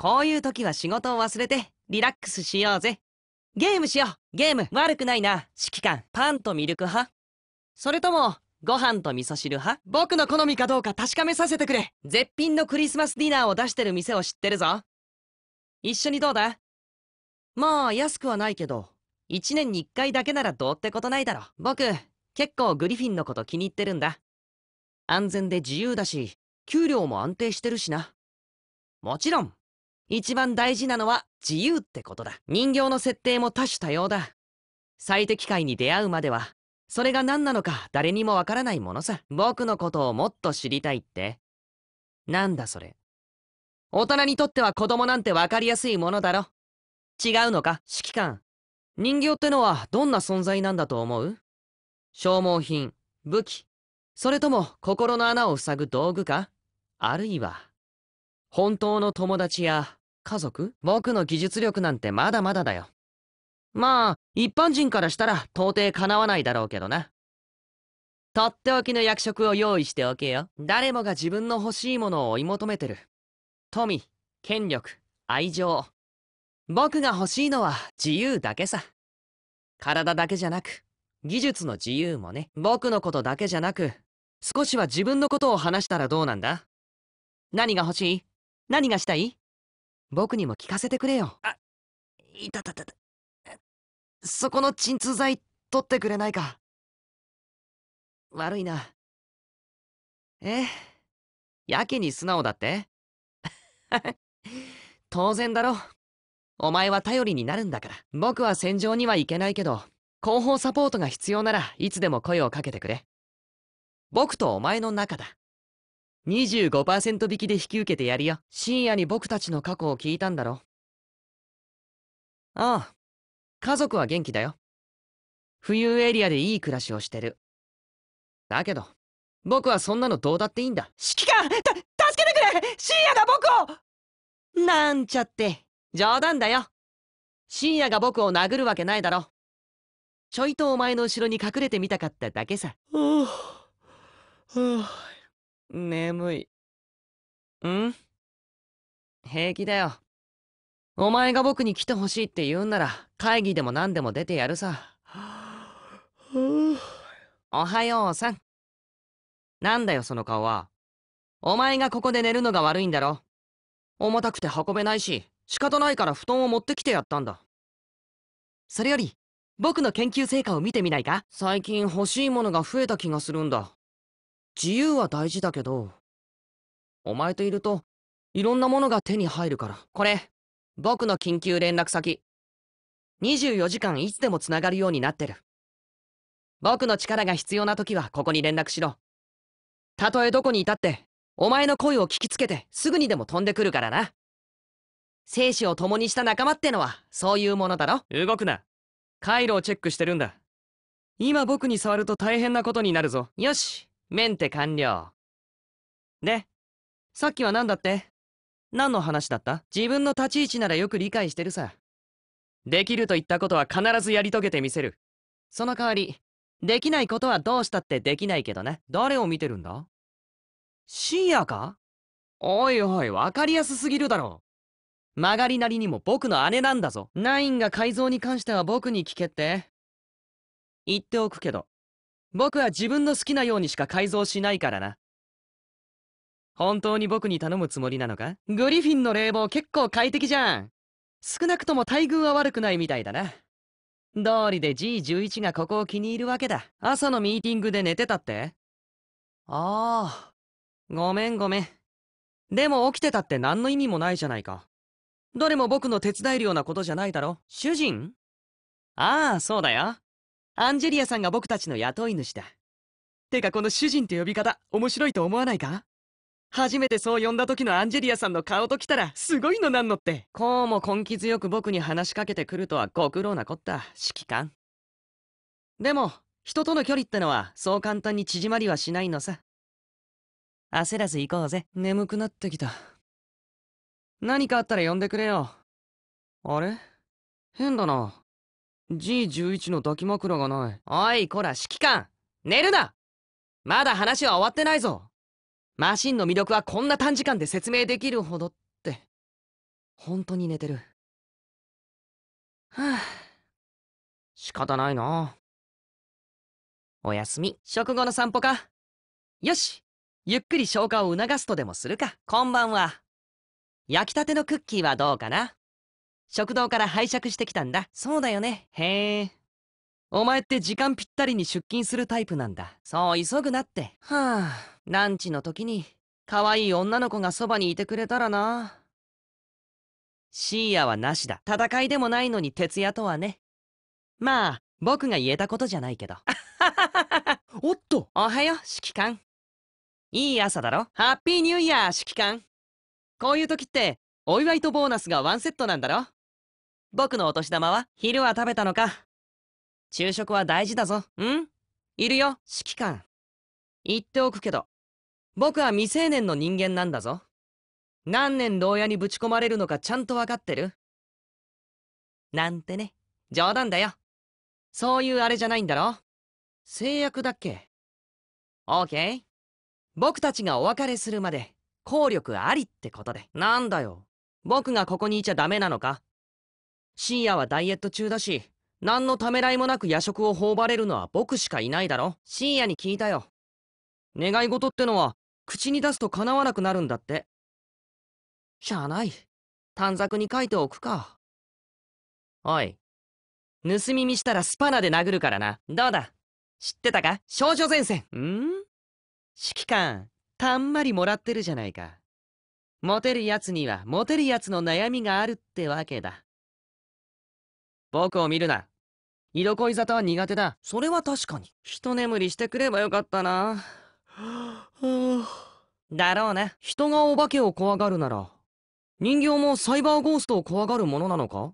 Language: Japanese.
こういう時は仕事を忘れて、リラックスしようぜ。ゲームしようゲーム悪くないな指揮官、パンとミルク派それとも、ご飯と味噌汁派僕の好みかどうか確かめさせてくれ絶品のクリスマスディナーを出してる店を知ってるぞ。一緒にどうだまあ、安くはないけど、1年に1回だけならどうってことないだろ。僕、結構グリフィンのこと気に入ってるんだ。安全で自由だし、給料も安定してるしな。もちろん、一番大事なのは自由ってことだ。人形の設定も多種多様だ。最適解に出会うまでは、それが何なのか誰にもわからないものさ。僕のことをもっと知りたいって。なんだそれ。大人にとっては子供なんてわかりやすいものだろ。違うのか指揮官。人形ってのはどんな存在なんだと思う消耗品、武器、それとも心の穴を塞ぐ道具かあるいは、本当の友達や家族僕の技術力なんてまだまだだよ。まあ、一般人からしたら到底かなわないだろうけどな。とっておきの役職を用意しておけよ。誰もが自分の欲しいものを追い求めてる。富、権力、愛情。僕が欲しいのは自由だけさ。体だけじゃなく、技術の自由もね。僕のことだけじゃなく、少しは自分のことを話したらどうなんだ何が欲しい何がしたい僕にも聞かせてくれよ。あ、いたたたた。そこの鎮痛剤取ってくれないか。悪いな。えやけに素直だって 当然だろ。お前は頼りになるんだから。僕は戦場には行けないけど、後方サポートが必要ならいつでも声をかけてくれ。僕とお前の仲だ。25%引きで引き受けてやるよ。深夜に僕たちの過去を聞いたんだろ。ああ。家族は元気だよ。冬エリアでいい暮らしをしてる。だけど、僕はそんなのどうだっていいんだ。指揮官た、助けてくれ深夜が僕をなんちゃって、冗談だよ。深夜が僕を殴るわけないだろ。ちょいとお前の後ろに隠れてみたかっただけさ。はあ、はあ眠い。ん平気だよ。お前が僕に来てほしいって言うんなら、会議でも何でも出てやるさ。おはようさん。なんだよ、その顔は。お前がここで寝るのが悪いんだろ。重たくて運べないし、仕方ないから布団を持ってきてやったんだ。それより、僕の研究成果を見てみないか最近欲しいものが増えた気がするんだ。自由は大事だけどお前といるといろんなものが手に入るからこれ僕の緊急連絡先24時間いつでもつながるようになってる僕の力が必要な時はここに連絡しろたとえどこにいたってお前の声を聞きつけてすぐにでも飛んでくるからな生死を共にした仲間ってのはそういうものだろ動くな回路をチェックしてるんだ今僕に触ると大変なことになるぞよしメンテ完了。で、さっきは何だって何の話だった自分の立ち位置ならよく理解してるさ。できると言ったことは必ずやり遂げてみせる。その代わり、できないことはどうしたってできないけどね。誰を見てるんだ深夜かおいおい、わかりやすすぎるだろう。曲がりなりにも僕の姉なんだぞ。ナインが改造に関しては僕に聞けって。言っておくけど、僕は自分の好きなようにしか改造しないからな。本当に僕に頼むつもりなのかグリフィンの冷房結構快適じゃん。少なくとも待遇は悪くないみたいだな。道理で G11 がここを気に入るわけだ。朝のミーティングで寝てたってああ。ごめんごめん。でも起きてたって何の意味もないじゃないか。どれも僕の手伝えるようなことじゃないだろ主人ああ、そうだよ。アンジェリアさんが僕たちの雇い主だ。てかこの主人って呼び方、面白いと思わないか初めてそう呼んだ時のアンジェリアさんの顔ときたら、すごいのなんのって。こうも根気強く僕に話しかけてくるとはご苦労なこった、指揮官。でも、人との距離ってのは、そう簡単に縮まりはしないのさ。焦らず行こうぜ。眠くなってきた。何かあったら呼んでくれよ。あれ変だな。G11 の抱き枕がない。おい、こら、指揮官寝るなまだ話は終わってないぞマシンの魅力はこんな短時間で説明できるほどって。本当に寝てる。はぁ、あ。仕方ないな。おやすみ。食後の散歩かよしゆっくり消化を促すとでもするか。こんばんは。焼きたてのクッキーはどうかな食堂から拝借してきたんだそうだよねへえお前って時間ぴったりに出勤するタイプなんだそう急ぐなってはあランチの時に可愛い女の子がそばにいてくれたらなシーアはなしだ戦いでもないのに徹夜とはねまあ僕が言えたことじゃないけど おっとおはよう指揮官いい朝だろハッピーニューイヤー指揮官こういう時ってお祝いとボーナスがワンセットなんだろ僕のお年玉は昼は食べたのか昼食は大事だぞ。うんいるよ、指揮官。言っておくけど、僕は未成年の人間なんだぞ。何年牢屋にぶち込まれるのかちゃんと分かってるなんてね。冗談だよ。そういうあれじゃないんだろ制約だっけオーケー僕たちがお別れするまで、効力ありってことで。なんだよ。僕がここにいちゃダメなのか深夜はダイエット中だし、何のためらいもなく夜食を頬張れるのは僕しかいないだろ深夜に聞いたよ。願い事ってのは、口に出すと叶わなくなるんだって。しゃあない。短冊に書いておくか。おい。盗み見したらスパナで殴るからな。どうだ知ってたか少女前線。ん指揮官、たんまりもらってるじゃないか。モテる奴にはモテる奴の悩みがあるってわけだ。僕を見るな。色恋沙汰は苦手だ。それは確かに。一眠りしてくればよかったな。だろうね。人がお化けを怖がるなら、人形もサイバーゴーストを怖がるものなのか